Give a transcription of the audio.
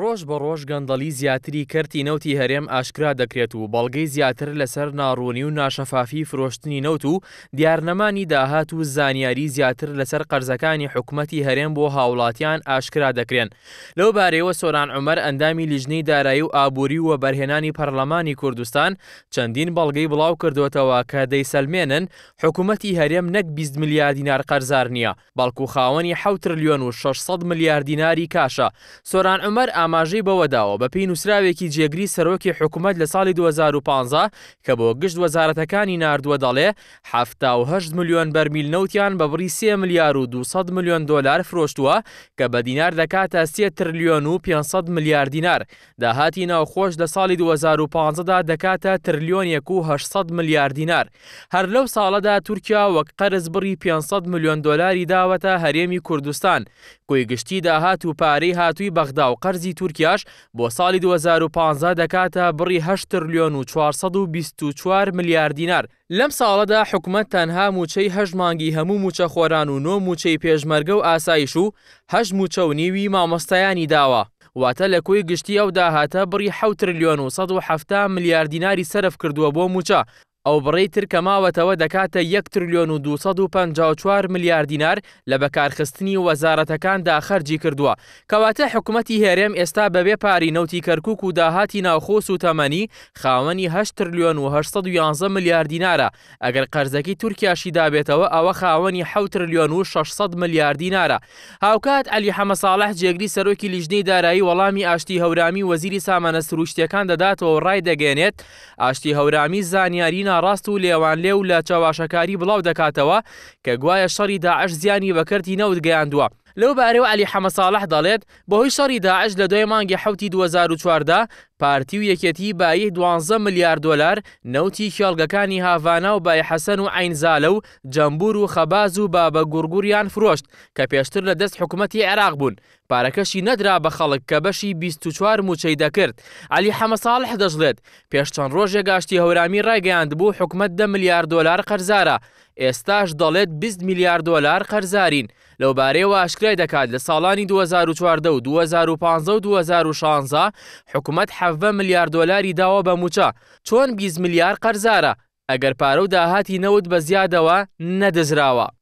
ڕۆژ بە ڕۆژ گەندەلی زیاتری کەرتی نەوتی هەرێم ئاشکرا دەکرێت و بەڵگەی زیاتر لەسەر ناڕوونی و ناشەفافی فرۆشتنی نەوت و دیارنەمانی داهات و زانیاری زیاتر لەسەر قەرزەکانی حکوومەتتی هەرێم بۆ هاوڵاتیان ئاشکرا دەکرێن لەو بارەوە سۆران عمەر ئەندامی لیژنەی دارایی و ئابووری و بەرهێنانی پەرلەمانی کوردستان چەندین بەڵگەی بڵاو کردوێتەوە کە دەیسەلمێنن حکوومەتتی هەرێم نەک 20 میلیارد دینار قەرزار نییە بەڵکو خاوەنی 6 تریلیۆن و 600 میلیارد دیناری کاشە سۆران عمەر ئاماژەی بەوەداوە بە پێی نووسراوێکی جێگری سەرۆکی حکوومەت لە ساڵی 2015 کە بۆ گشت وەزارەتەکانی نردووە دەڵێ 1970 میلیۆن بەرمیل نەوتیان بە بڕی 3 ملیار و 200 میلیۆن دلار فرۆشتووە کە بە دینار دەکاتە 3 تریلیۆن و 500 میلیارد دینار داهاتی ناوخۆش لە ساڵی 2015دا دەکاتە تریلیۆنێک و 800 میلیارد دینار هەر لەو ساڵەدا تورکیا وەک قەرز بڕی 500 میلیۆن دلاری داوەتە هەرێمی کوردستان کوی گشتی داهات و پارەی هاتووی بەغدا و قەرز ئارزی تورکیاش بۆ ساڵی 2015 دەکاتە بڕی 8 تریلیۆن و 424 میلیارد دینار لەم ساڵەدا حکوومەت تەنها موچەی هەژ مانگی هەموو موچە خۆران و نۆ موچەی پێشمەرگە و ئاسایش و هەش موچە و نیوی مامۆستایانی داوە واتە لە کۆی گشتی ئەو داهاتە بڕی 7 تریلیۆن و 170 میلیارد دیناری سەرف کردووە بۆ موچە ئەو بڕی تر کەماوەتەوە دەکاتە 1 تریلیۆن و 254 میلیارد دینار لە بەکارخستنی وەزارەتەکاندا خەرجی کردووە کەواتە حکوومەتتی هێرێم ئێستا بەبێ پاری نەوتی کەرکک و داهاتی ناوخۆس و تەمەنی خاوەنی 8 تریلیۆن و 1970 میلیارد دینارە ئەگەر قەرزەکی تورکیاشی دابێتەوە ئەوە خاوەنی 6 تریلیۆن و 600 میلیارد دینارە هاوکات ئەلی حەمەساڵح جێگری سەرۆکی لیژنەی دارایی وەڵامی ئاشتی هەورامی وەزیری سامانە سروشتیەکان دەداتەوە ڕای دەگەێنێت ئاشتی هەورامی زانیاری ناڕاست و لێوان لێ و لە چاواشەکاری بڵاو دەکاتەوە کە گوایە شەڕی داعش زیانی بەکردی نەوت گەیاندووە لەو بارەوە علی حەمەساڵح دەڵێت بەهۆی شەڕی داعش لە دوای مانگی حوتی 2014دا پارتی و یەکەتی بایە 12 میلیارد دلار نەوتی خێڵگەکانی هاڤانا و بای حەسەن و عینزالە و جەمبور و خەباز و بابە گورگوریان فرۆشت کە پێشتر لە دەست حکوومەتتی عێراق بوون پارەکەشی نەدرا بە خەڵک کە بەشی 24وار موچەی دەکرد علی حەمەساڵح دەژڵێت پێشچەند ڕۆژێک گاشتی هەورامی ڕایگەاند بوو حکومت دە ملیار دلار قەرزارە ئێستاش دەڵێت 20 میلیار دلار قەرزارین لەو بارەیەوە ئاشکرای دەکات لە ساڵانی 2014 و 2015 و 2016 حکوومەت حەە میلیار دلاری داوە بە موچە چۆن 20 میلیار قەرزارە ئەگەر پارە و داهاتی نەوت بە زیادەوە نەدەزراوە.